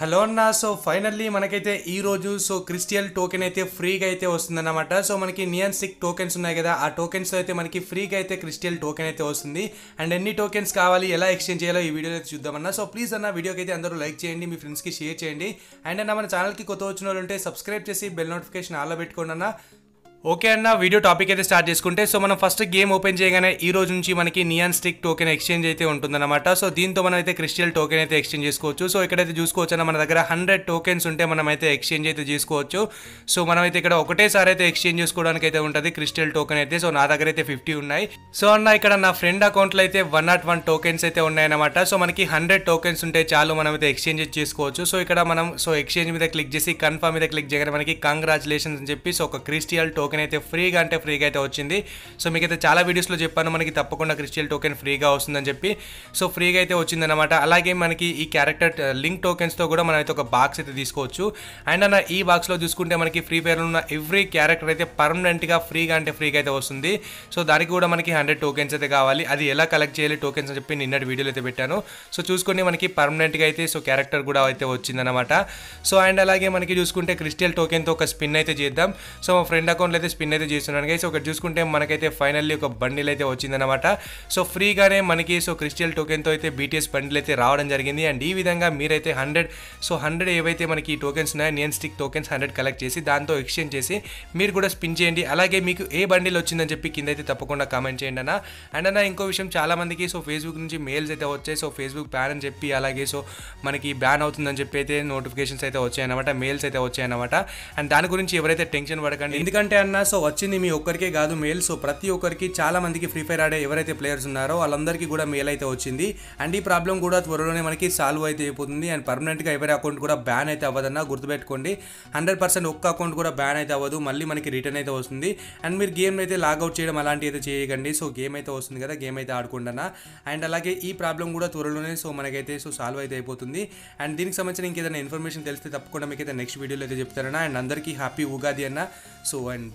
hello అన్న so finally మనకైతే ఈ రోజు సో క్రిస్టియల్ టోకెన్ అయితే ఫ్రీగా అయితే వస్తుందన్నమాట సో మనకి నియన్ సిక్ టోకెన్స్ ఉన్నాయి కదా ఆ టోకెన్స్ అయితే మనకి ఫ్రీగా అయితే క్రిస్టియల్ టోకెన్ అయితే వస్తుంది అండ్ ఎన్ని టోకెన్స్ కావాలి ఎలా ఎక్స్చేంజ్ చేయాలో ఈ వీడియో అయితే చూద్దామన్నా సో ప్లీజ్ అన్న వీడియోకి అయితే అందరూ లైక్ చేయండి మీ ఫ్రెండ్స్కి షేర్ చేయండి అండ్ అన్న మన ఛానల్కి కొత్త వచ్చిన వాళ్ళు ఉంటే సబ్స్క్రైబ్ చేసి బెల్ నోటిఫికేషన్ ఆలో పెట్టుకోండి అన్న ఓకే అన్న వీడియో టాపిక్ అయితే స్టార్ట్ చేసుకుంటే సో మనం ఫస్ట్ గేమ్ ఓపెన్ చేయగానే ఈ రోజు నుంచి మనకి నియాన్ స్టిక్ టోకెన్ ఎక్స్చేంజ్ అయితే ఉంటుందన్నమాట సో దీంతో మనం అయితే క్రిస్టియల్ టోకెన్ అయితే ఎక్స్చేంజ్ చేసుకోవచ్చు సో ఇక్కడైతే చూసుకోవచ్చు అన్న మన దగ్గర హండ్రెడ్ టోకెన్స్ ఉంటే మనం అయితే ఎక్స్చేంజ్ అయితే చేసుకోవచ్చు సో మనం అయితే ఇక్కడ ఒకటేసారి అయితే ఎక్స్చేంజ్ చేసుకోవడానికి అయితే ఉంటుంది క్రిస్టియల్ టోకెన్ అయితే సో నా దగ్గర అయితే ఫిఫ్టీ ఉన్నాయి సో అన్న ఇక్కడ నా ఫ్రెండ్ అకౌంట్లో అయితే వన్ నాట్ వన్ టోకెన్స్ అయితే ఉన్నాయన్నమాట సో మనకి హండ్రెడ్ టోకెన్స్ ఉంటే చాలు మనం అయితే ఎక్స్చేంజ్ చేసుకోవచ్చు సో ఇక్కడ మనం సో ఎక్స్చేంజ్ మీద క్లిక్ చేసి కన్ఫర్మ్ మీద క్లిక్ చేయగానే మనకి కంగ్రాచులేషన్స్ అని చెప్పి సో ఒక క్రిస్టియల్ టోకెన్ టోకెన్ అయితే ఫ్రీగా అంటే ఫ్రీగా అయితే వచ్చింది సో మీకైతే చాలా వీడియోస్లో చెప్పాను మనకి తప్పకుండా క్రిస్టియల్ టోకెన్ ఫ్రీగా వస్తుందని చెప్పి సో ఫ్రీగా అయితే వచ్చిందనమాట అలాగే మనకి ఈ క్యారెక్టర్ లింక్ టోకెన్స్తో కూడా మనం అయితే ఒక బాక్స్ అయితే తీసుకోవచ్చు అండ్ అన్న ఈ బాక్స్లో చూసుకుంటే మనకి ఫ్రీ ఫైర్లో ఉన్న ఎవ్రీ క్యారెక్టర్ అయితే పర్మనెంట్గా ఫ్రీగా అంటే ఫ్రీగా అయితే వస్తుంది సో దానికి కూడా మనకి హండ్రెడ్ టోకెన్స్ అయితే కావాలి అది ఎలా కలెక్ట్ చేయాలి టోకెన్స్ అని చెప్పి నిన్నటి వీడియోలు అయితే పెట్టాను సో చూసుకొని మనకి పర్మనెంట్గా అయితే సో క్యారెక్టర్ కూడా అయితే వచ్చిందనమాట సో అండ్ అలాగే మనకి చూసుకుంటే క్రిస్టియల్ టోకెన్తో ఒక స్పిన్ అయితే చేద్దాం సో మా ఫ్రెండ్ అకౌంట్లో అయితే స్పిన్ అయితే చేస్తున్నాను గైస్ ఒకటి చూసుకుంటే మనకైతే ఫైనల్లీ ఒక బండిల్ అయితే వచ్చిందనమాట సో ఫ్రీగానే మనకి సో క్రిస్టియల్ టోకెన్తో అయితే బీటీఎస్ బండిల్ అయితే రావడం జరిగింది అండ్ ఈ విధంగా మీరైతే హండ్రెడ్ సో హండ్రెడ్ ఏవైతే మనకి ఈ టోకెన్స్ ఉన్నాయో నేను స్టిక్ టోకెన్స్ హండ్రెడ్ కలెక్ట్ చేసి దాంతో ఎక్స్చేంజ్ చేసి మీరు కూడా స్పిన్ చేయండి అలాగే మీకు ఏ బండిల్ వచ్చిందని చెప్పి కింద అయితే తప్పకుండా కామెంట్ చేయండి అన్న అండ్ అన్న ఇంకో విషయం చాలా మందికి సో ఫేస్బుక్ నుంచి మెయిల్స్ అయితే వచ్చాయి సో ఫేస్బుక్ బ్యాన్ అని చెప్పి అలాగే సో మనకి బ్యాన్ అవుతుందని చెప్పి అయితే నోటిఫికేషన్స్ అయితే వచ్చాయన్నమాట మెయిల్స్ అయితే వచ్చాయన్నమాట అండ్ దాని గురించి ఎవరైతే టెన్షన్ పడకండి ఎందుకంటే అన్నా సో వచ్చింది మీ ఒక్కరికే కాదు మేల్ సో ప్రతి ఒక్కరికి చాలా మందికి ఫ్రీ ఫైర్ ఆడే ఎవరైతే ప్లేయర్స్ ఉన్నారో వాళ్ళందరికీ కూడా మేల్ అయితే వచ్చింది అండ్ ఈ ప్రాబ్లం కూడా త్వరలోనే మనకి సాల్వ్ అయితే అయిపోతుంది అండ్ పర్మనెంట్గా ఎవరి అకౌంట్ కూడా బ్యాన్ అయితే అవ్వదన్న గుర్తుపెట్టుకోండి హండ్రెడ్ పర్సెంట్ ఒక్క అకౌంట్ కూడా బ్యాన్ అయితే అవ్వదు మళ్ళీ మనకి రిటర్న్ అయితే వస్తుంది అండ్ మీరు గేమ్ అయితే లాగౌట్ చేయడం అలాంటివి అయితే చేయకండి సో గేమ్ అయితే వస్తుంది కదా గేమ్ అయితే ఆడుకుంటానా అండ్ అలాగే ఈ ప్రాబ్లం కూడా త్వరలోనే సో మనకైతే సో సాల్వ్ అయితే అయిపోతుంది అండ్ దీనికి సంబంధించిన ఇంకేదైనా ఇన్ఫర్మేషన్ తెలిస్తే తప్పకుండా మీకు అయితే నెక్స్ట్ వీడియోలో అయితే చెప్తారన్నా అండ్ అందరికీ హ్యాపీ ఉగాది అన్న సో అండ్